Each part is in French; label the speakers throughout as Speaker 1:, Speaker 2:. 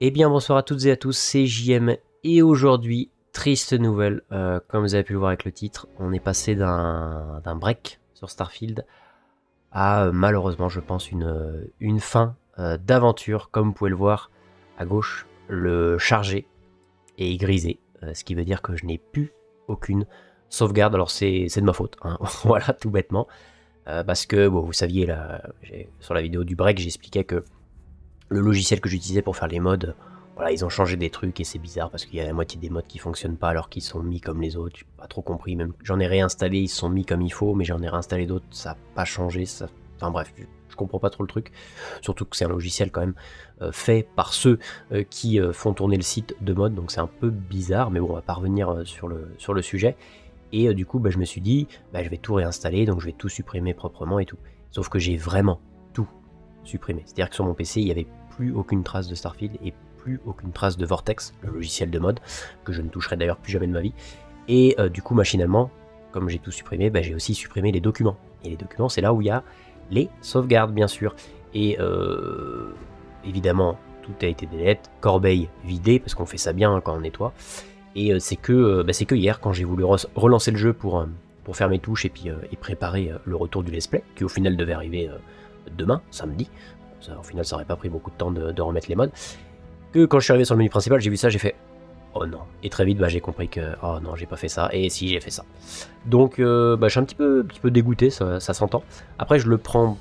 Speaker 1: Eh bien bonsoir à toutes et à tous, c'est JM et aujourd'hui, triste nouvelle, euh, comme vous avez pu le voir avec le titre, on est passé d'un break sur Starfield à euh, malheureusement je pense une, euh, une fin d'aventure, comme vous pouvez le voir à gauche, le chargé est grisé, ce qui veut dire que je n'ai plus aucune sauvegarde, alors c'est de ma faute, hein, voilà tout bêtement, parce que bon, vous saviez là, sur la vidéo du break j'expliquais que le logiciel que j'utilisais pour faire les modes, voilà, ils ont changé des trucs et c'est bizarre parce qu'il y a la moitié des modes qui fonctionnent pas alors qu'ils sont mis comme les autres. J'ai pas trop compris. Même j'en ai réinstallé, ils sont mis comme il faut, mais j'en ai réinstallé d'autres, ça n'a pas changé. Ça... Enfin bref, je comprends pas trop le truc. Surtout que c'est un logiciel quand même euh, fait par ceux euh, qui euh, font tourner le site de mode, donc c'est un peu bizarre. Mais bon, on va pas revenir sur le sur le sujet. Et du coup, bah, je me suis dit, bah, je vais tout réinstaller, donc je vais tout supprimer proprement et tout. Sauf que j'ai vraiment supprimé. C'est-à-dire que sur mon PC, il n'y avait plus aucune trace de Starfield et plus aucune trace de Vortex, le logiciel de mode, que je ne toucherai d'ailleurs plus jamais de ma vie. Et euh, du coup, machinalement, comme j'ai tout supprimé, bah, j'ai aussi supprimé les documents. Et les documents, c'est là où il y a les sauvegardes, bien sûr. Et euh, évidemment, tout a été délai. corbeille vidée, parce qu'on fait ça bien quand on nettoie. Et euh, c'est que, bah, que hier, quand j'ai voulu relancer le jeu pour, pour faire mes touches et puis et préparer le retour du let's play, qui au final devait arriver demain, samedi. au final, ça aurait pas pris beaucoup de temps de, remettre les modes. Que quand je suis arrivé sur le menu principal, j'ai vu ça, j'ai fait oh non. Et très vite, bah, j'ai compris que oh non, j'ai pas fait ça. Et si, j'ai fait ça. Donc, euh, bah, je suis un petit peu, petit peu dégoûté, ça, s'entend. Après, je le prends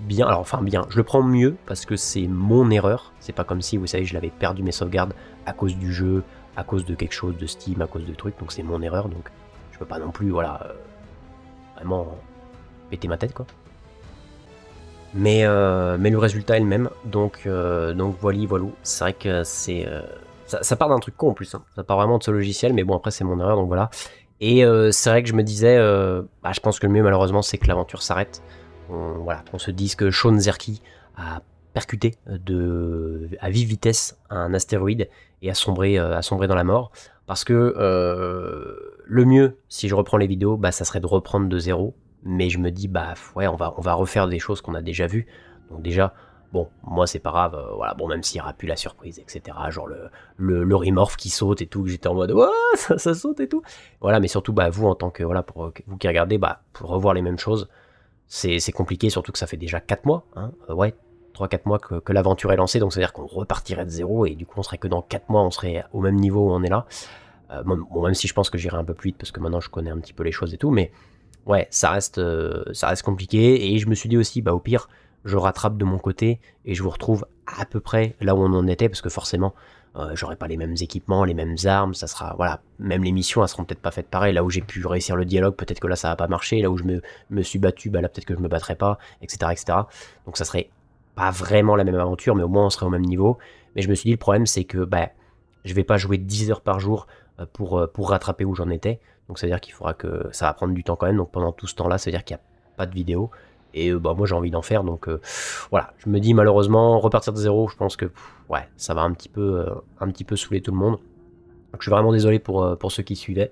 Speaker 1: bien, alors enfin bien, je le prends mieux parce que c'est mon erreur. C'est pas comme si, vous savez, je l'avais perdu mes sauvegardes à cause du jeu, à cause de quelque chose, de Steam, à cause de trucs. Donc, c'est mon erreur. Donc, je peux pas non plus, voilà, euh, vraiment péter ma tête, quoi. Mais, euh, mais le résultat est le même. Donc, euh, donc voilà, voilà. C'est vrai que c'est. Euh, ça, part d'un truc con en plus. Hein. Ça part vraiment de ce logiciel, mais bon, après, c'est mon erreur, donc voilà. Et c'est vrai que je me disais, bah, je pense que le mieux, malheureusement, c'est que l'aventure s'arrête. On, voilà, on se dise que Sean Zerki a percuté de, à vive vitesse un astéroïde et a sombré, dans la mort. Parce que le mieux, si je reprends les vidéos, bah, ça serait de reprendre de zéro mais je me dis, bah ouais, on va, on va refaire des choses qu'on a déjà vues. Donc déjà, bon, moi c'est pas grave, euh, voilà, bon, même s'il n'y aura plus la surprise, etc. Genre le, le, le remorph qui saute et tout, que j'étais en mode, ouais, ça, ça, saute et tout. Voilà, mais surtout, bah vous, en tant que, voilà, pour vous qui regardez, bah, pour revoir les mêmes choses, c'est compliqué, surtout que ça fait déjà 4 mois, hein, euh, ouais, 3-4 mois que, que l'aventure est lancée, donc c'est-à-dire qu'on repartirait de zéro et du coup on serait que dans 4 mois, on serait au même niveau où on est là. Euh, bon, même si je pense que j'irai un peu plus vite parce que maintenant je connais un petit peu les choses et tout, mais ouais, ça reste, euh, ça reste compliqué. Et je me suis dit aussi, bah, au pire, je rattrape de mon côté et je vous retrouve à peu près là où on en était, parce que forcément, j'aurais euh, j'aurai pas les mêmes équipements, les mêmes armes, ça sera, voilà, même les missions, elles seront peut-être pas faites pareil. Là où j'ai pu réussir le dialogue, peut-être que là ça va pas marcher. Là où je me, me suis battu, bah là peut-être que je me battrai pas, etc., etc. Donc ça serait pas vraiment la même aventure, mais au moins on serait au même niveau. Mais je me suis dit, le problème c'est que, bah, je vais pas jouer 10 heures par jour euh, pour, pour rattraper où j'en étais. Donc c'est à dire qu'il faudra que ça va prendre du temps quand même. Donc pendant tout ce temps-là, ça veut dire qu'il n'y a pas de vidéo. Et euh, bah, moi j'ai envie d'en faire, donc euh, voilà. Je me dis malheureusement repartir de zéro, je pense que ouais, ça va un petit peu, euh, un petit peu saouler tout le monde. Donc je suis vraiment désolé pour, pour ceux qui suivaient,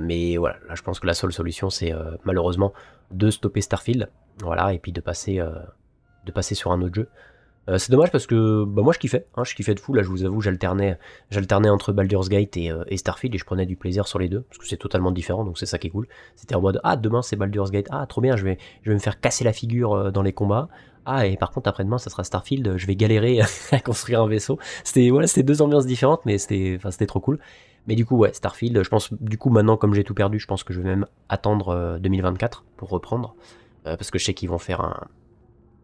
Speaker 1: mais voilà, là je pense que la seule solution c'est malheureusement de stopper Starfield, voilà, et puis de passer, de passer sur un autre jeu. Euh, c'est dommage parce que bah, moi je kiffais, hein, je kiffais de fou, là je vous avoue, j'alternais, j'alternais entre Baldur's Gate euh, et, Starfield et je prenais du plaisir sur les deux, parce que c'est totalement différent, donc c'est ça qui est cool. C'était en mode ah demain c'est Baldur's Gate, ah trop bien, je vais, je vais me faire casser la figure euh, dans les combats. Ah et par contre après-demain ça sera Starfield, je vais galérer à construire un vaisseau. C'était voilà, c'était deux ambiances différentes mais c'était trop cool. Mais du coup ouais, Starfield, je pense du coup maintenant comme j'ai tout perdu, je pense que je vais même attendre 2024 pour reprendre parce que je sais qu'ils vont faire un,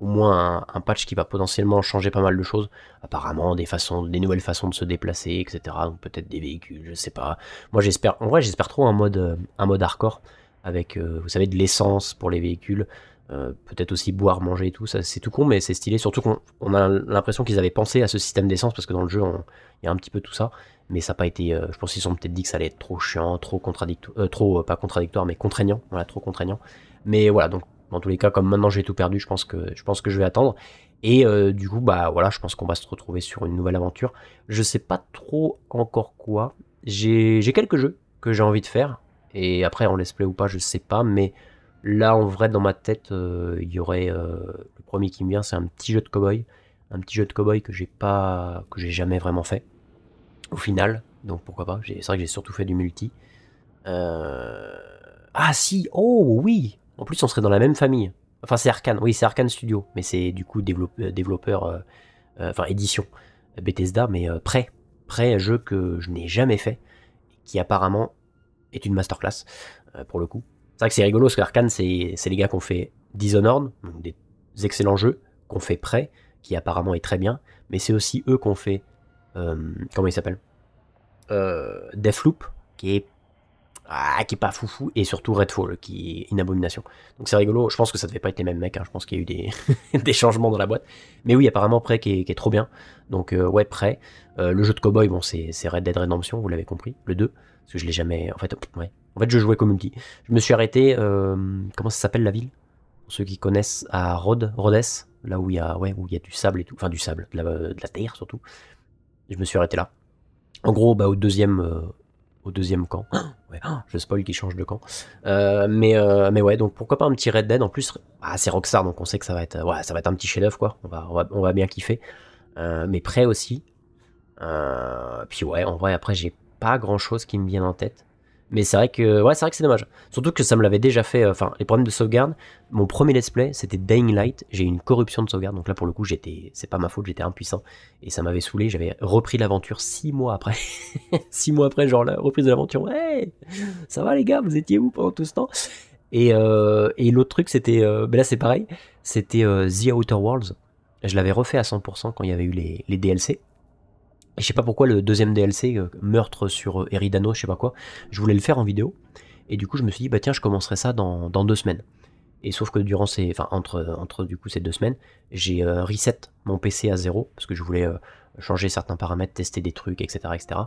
Speaker 1: au moins un, patch qui va potentiellement changer pas mal de choses. Apparemment, des façons, des nouvelles façons de se déplacer, etc. peut-être des véhicules, je sais pas. Moi, j'espère. En vrai, j'espère trop un mode, euh, un mode hardcore avec, euh, vous savez, de l'essence pour les véhicules. Euh, peut-être aussi boire, manger et tout, ça c'est tout con, mais c'est stylé. Surtout qu'on a l'impression qu'ils avaient pensé à ce système d'essence parce que dans le jeu, il y a un petit peu tout ça, mais ça n'a pas été. je pense qu'ils ont peut-être dit que ça allait être trop chiant, trop contradictoire, trop pas contradictoire, mais contraignant. Voilà, trop contraignant. Mais voilà, donc dans tous les cas, comme maintenant j'ai tout perdu, je pense que je, pense que je vais attendre. Et euh, du coup, bah voilà, je pense qu'on va se retrouver sur une nouvelle aventure. Je sais pas trop encore quoi. J'ai quelques jeux que j'ai envie de faire. Et après, on let's play ou pas, je sais pas. Mais là, en vrai, dans ma tête, euh, il y aurait. Euh, le premier qui me vient, c'est un petit jeu de cowboy. Un petit jeu de cowboy que j'ai pas. que j'ai jamais vraiment fait. Au final. Donc pourquoi pas. C'est vrai que j'ai surtout fait du multi. Ah si Oh oui en plus, on serait dans la même famille. Enfin, c'est Arkane, oui, c'est Arkane Studio, mais c'est du coup euh, développeur, développeur euh, enfin édition euh, Bethesda, mais prêt, prêt, jeu que je n'ai jamais fait, qui apparemment est une masterclass pour le coup. C'est vrai que c'est rigolo parce qu'Arkane, c'est, c'est les gars qui ont fait Dishonored, donc des excellents jeux, qu'on fait prêt, qui apparemment est très bien, mais c'est aussi eux qu'on fait. comment il s'appelle Deathloop, qui est ah, qui est pas foufou, et surtout Redfall, qui est une abomination. Donc c'est rigolo, je pense que ça devait pas être les mêmes mecs, hein. je pense qu'il y a eu des, changements dans la boîte. Mais oui, apparemment Prey qui est, trop bien, donc euh, ouais, Prey. Euh, le jeu de cowboy, bon, c'est Red Dead Redemption, vous l'avez compris, le 2, parce que je l'ai jamais... En fait, ouais. en fait, je jouais Community. Je me suis arrêté, euh, comment ça s'appelle la ville Pour ceux qui connaissent, à Rhodes, Rhodes, là où il y, a, ouais, où il y a du sable et tout, enfin du sable, de la, terre surtout. Je me suis arrêté là. En gros, bah, au deuxième au deuxième camp. je spoil qu'il change de camp. Euh, mais, euh, mais ouais, donc pourquoi pas un petit Red Dead en plus. Ah, c'est Roxar, donc on sait que ça va être, ouais, ça va être un petit chef-d'œuvre, quoi. On va, on va, bien kiffer. Euh, mais prêt aussi. puis ouais, en vrai, après, j'ai pas grand chose qui me vienne en tête. Mais c'est vrai que ouais, c'est vrai que c'est dommage. Surtout que ça me l'avait déjà fait. Euh, enfin, les problèmes de sauvegarde. Mon premier let's play, c'était Dying Light. J'ai eu une corruption de sauvegarde. Donc là, pour le coup, j'étais, c'est pas ma faute, j'étais impuissant et ça m'avait saoulé. J'avais repris l'aventure six mois après. six mois après, genre la reprise de l'aventure. ça va les gars, vous étiez où pendant tout ce temps Et, euh, et l'autre truc, c'était, euh, ben là c'est pareil, c'était The Outer Worlds. Je l'avais refait à 100% quand il y avait eu les, les DLC je sais pas pourquoi le deuxième DLC, euh, Meurtre sur euh, Eridano, je sais pas quoi, je voulais le faire en vidéo. Et du coup, je me suis dit, bah tiens, je commencerai ça dans, deux semaines. Et sauf que durant ces, enfin, entre, entre du coup ces deux semaines, j'ai euh, reset mon PC à zéro, parce que je voulais changer certains paramètres, tester des trucs, etc. etc.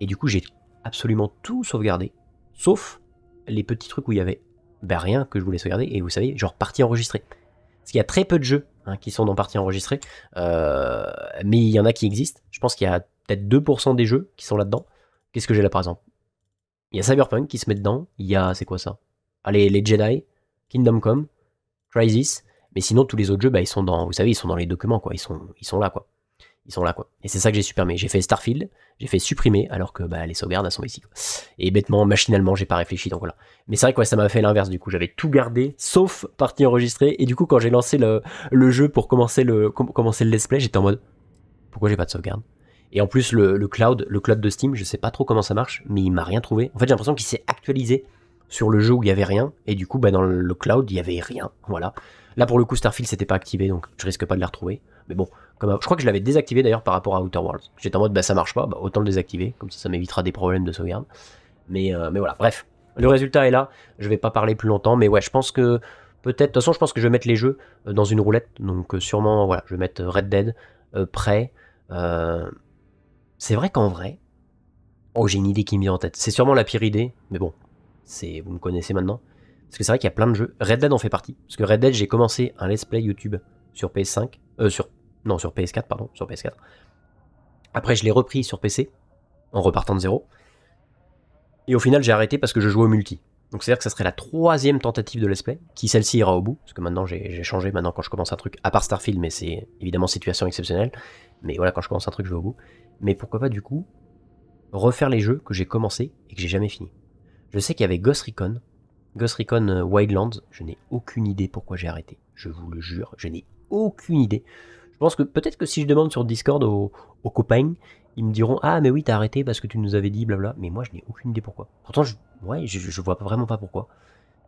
Speaker 1: Et du coup, j'ai absolument tout sauvegardé, sauf les petits trucs où il y avait bah, rien que je voulais sauvegarder, et vous savez, genre partie enregistrée. Parce qu'il y a très peu de jeux hein, qui sont dans partie enregistrée, mais il y en a qui existent. Je pense qu'il y a 2% des jeux qui sont là-dedans. Qu'est-ce que j'ai là par exemple Il y a Cyberpunk qui se met dedans, il y a, c'est quoi ça Allez, ah, les Jedi, Kingdom Come, Crisis, mais sinon tous les autres jeux, bah, ils sont dans, vous savez, ils sont dans les documents, quoi, ils sont, ils sont là, quoi. Ils sont là, quoi. Et c'est ça que j'ai supermé J'ai fait Starfield, j'ai fait supprimer, alors que bah, les sauvegardes, elles sont ici. Et bêtement, machinalement, j'ai pas réfléchi, donc voilà. Mais c'est vrai que ça m'a fait l'inverse, du coup. J'avais tout gardé, sauf partie enregistrée. Et du coup, quand j'ai lancé le, jeu pour commencer le, commencer le let's play, j'étais en mode, pourquoi j'ai pas de sauvegarde et en plus, le, cloud, le cloud de Steam, je sais pas trop comment ça marche, mais il m'a rien trouvé. En fait, j'ai l'impression qu'il s'est actualisé sur le jeu où il y avait rien, et du coup, bah, dans le cloud, il y avait rien. Voilà. Là, pour le coup, Starfield s'était pas activé, donc je risque pas de la retrouver. Mais bon, je crois que je l'avais désactivé d'ailleurs par rapport à Outer Worlds. J'étais en mode, bah ça marche pas, bah, autant le désactiver, comme ça, ça m'évitera des problèmes de sauvegarde. Euh, mais, voilà, bref. Le résultat est là, je vais pas parler plus longtemps, mais ouais, je pense que peut-être, de toute façon, je pense que je vais mettre les jeux euh, dans une roulette, donc euh, sûrement, voilà, je vais mettre Red Dead, prêt. Euh, c'est vrai qu'en vrai, oh j'ai une idée qui me vient en tête. C'est sûrement la pire idée, mais bon, c'est vous me connaissez maintenant. Parce que c'est vrai qu'il y a plein de jeux. Red Dead en fait partie. Parce que Red Dead, j'ai commencé un let's play YouTube sur PS5, euh, sur non sur PS4 pardon, sur PS4. Après, je l'ai repris sur PC en repartant de zéro. Et au final, j'ai arrêté parce que je jouais au multi. Donc c'est-à-dire que ça serait la troisième tentative de let's play, qui celle-ci ira au bout, parce que maintenant j'ai changé, maintenant quand je commence un truc, à part Starfield, mais c'est évidemment situation exceptionnelle, mais voilà, quand je commence un truc, je vais au bout mais pourquoi pas du coup refaire les jeux que j'ai commencé et que j'ai jamais fini. Je sais qu'il y avait Ghost Recon, Ghost Recon euh, Wildlands, je n'ai aucune idée pourquoi j'ai arrêté. Je vous le jure, je n'ai aucune idée. Je pense que peut-être que si je demande sur Discord aux, copains, ils me diront Ah, mais oui, t'as arrêté parce que tu nous avais dit blabla. Mais moi, je n'ai aucune idée pourquoi. Pourtant, je, ouais, je, vois vraiment pas pourquoi.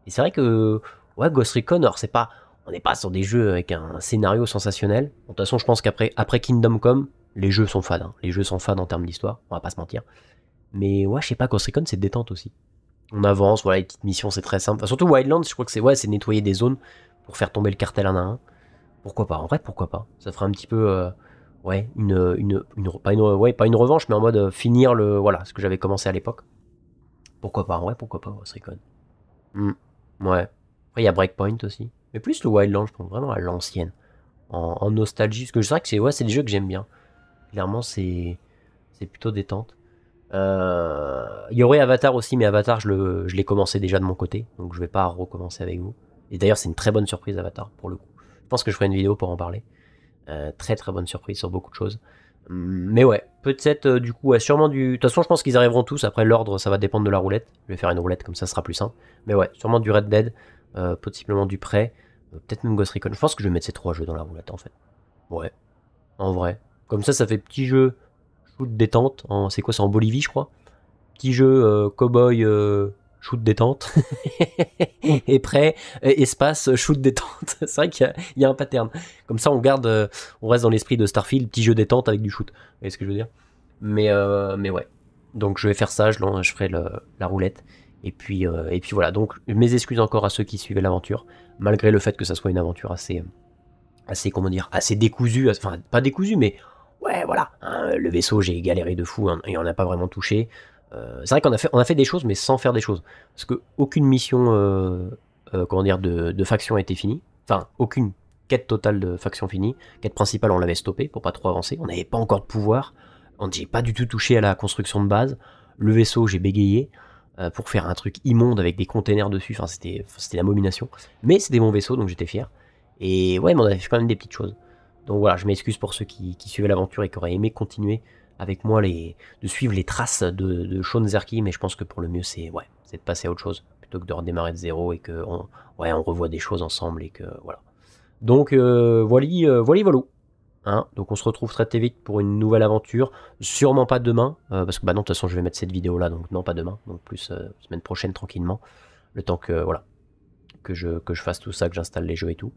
Speaker 1: Et c'est vrai que, ouais, Ghost Recon, c'est pas. On n'est pas sur des jeux avec un scénario sensationnel. De toute façon, je pense qu'après après Kingdom Come, les jeux sont fades, hein. les jeux sont fades en termes d'histoire, on va pas se mentir. Mais ouais, je sais pas, Ghost c'est détente aussi. On avance, voilà, les petites missions c'est très simple. surtout Wildlands, je crois que c'est ouais, nettoyer des zones pour faire tomber le cartel un à un. Pourquoi pas En vrai, pourquoi pas Ça ferait un petit peu, euh, ouais, une, pas une, revanche, mais en mode euh, finir le, voilà, ce que j'avais commencé à l'époque. Pourquoi pas Ouais, pourquoi pas Ghost hmm. Ouais. Après, il y a Breakpoint aussi. Mais plus le Wildlands, je pense vraiment à l'ancienne. En, nostalgie, parce que c'est vrai que c'est ouais, des jeux que j'aime bien. Clairement, c'est plutôt détente. Euh, il y aurait Avatar aussi, mais Avatar, je l'ai je commencé déjà de mon côté, donc je vais pas recommencer avec vous. Et d'ailleurs, c'est une très bonne surprise, Avatar, pour le coup. Je pense que je ferai une vidéo pour en parler. Euh, très très bonne surprise sur beaucoup de choses. Mm, mais ouais, peut-être euh, du coup, sûrement du. De toute façon, je pense qu'ils arriveront tous. Après, l'ordre, ça va dépendre de la roulette. Je vais faire une roulette, comme ça, ce sera plus simple. Mais ouais, sûrement du Red Dead, possiblement du Prêt, peut-être même Ghost Recon. Je pense que je vais mettre ces trois jeux dans la roulette en fait. Ouais, en vrai, comme ça, ça fait petit jeu shoot détente. En, c'est quoi ça en Bolivie, je crois. Petit jeu cow euh, cowboy euh, shoot détente. et prêt, espace shoot détente. c'est vrai qu'il y, a un pattern. Comme ça, on garde, euh, on reste dans l'esprit de Starfield, petit jeu détente avec du shoot. Vous voyez ce que je veux dire mais, mais ouais. Donc je vais faire ça, je, je ferai la roulette. Et puis, et puis voilà, donc mes excuses encore à ceux qui suivaient l'aventure, malgré le fait que ça soit une aventure assez, assez comment dire, assez décousue, enfin pas décousue, mais ouais, voilà, hein, le vaisseau, j'ai galéré de fou hein, et on n'a pas vraiment touché. Euh, c'est vrai qu'on a fait, on a fait des choses, mais sans faire des choses. Parce que aucune mission, euh, euh, comment dire, de, faction a été finie. Enfin, aucune quête totale de faction finie. Quête principale, on l'avait stoppée pour pas trop avancer. On n'avait pas encore de pouvoir. On j'ai pas du tout touché à la construction de base. Le vaisseau, j'ai bégayé pour faire un truc immonde avec des containers dessus. Enfin, c'était, c'était l'abomination. Mais c'était mon vaisseau, donc j'étais fier. Et ouais, mais on avait fait quand même des petites choses. Donc voilà, je m'excuse pour ceux qui, suivaient l'aventure et qui auraient aimé continuer avec moi de suivre les traces de, de mais je pense que pour le mieux, c'est ouais, de passer à autre chose plutôt que de redémarrer de zéro et que on, ouais, on revoit des choses ensemble et que voilà. Donc voilà, voilà, voilà. donc on se retrouve très très vite pour une nouvelle aventure, sûrement pas demain, euh, parce que bah non, de toute façon je vais mettre cette vidéo là, donc non pas demain, donc plus euh, semaine prochaine tranquillement, le temps que voilà que je, que je fasse tout ça, que j'installe les jeux et tout.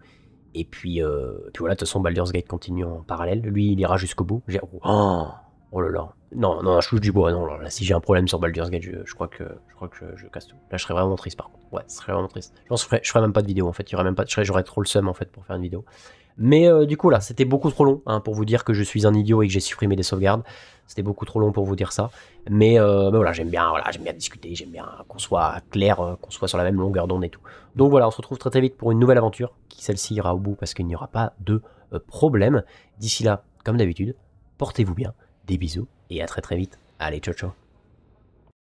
Speaker 1: Et puis, euh, puis voilà, de toute façon, Baldur's Gate continue en parallèle. Lui, il ira jusqu'au bout. Oh, oh là là. Non, non, je touche du bois. Non, là, si j'ai un problème sur Baldur's Gate, je, crois que, je, crois que je, casse tout. Là, je serais vraiment triste par contre. Ouais, ce serait vraiment triste. Je pense je ferais, même pas de vidéo en fait. Il aurait même pas, j'aurais trop le seum en fait pour faire une vidéo. Mais euh, du coup, là, c'était beaucoup trop long hein, pour vous dire que je suis un idiot et que j'ai supprimé des sauvegardes. C'était beaucoup trop long pour vous dire ça. Mais, euh, voilà, j'aime bien, voilà, j'aime bien discuter, j'aime bien qu'on soit clair, euh, qu'on soit sur la même longueur d'onde et tout. Donc voilà, on se retrouve très très vite pour une nouvelle aventure, qui celle-ci ira au bout parce qu'il n'y aura pas de problème. D'ici là, comme d'habitude, portez-vous bien, des bisous et à très très vite. Allez, ciao ciao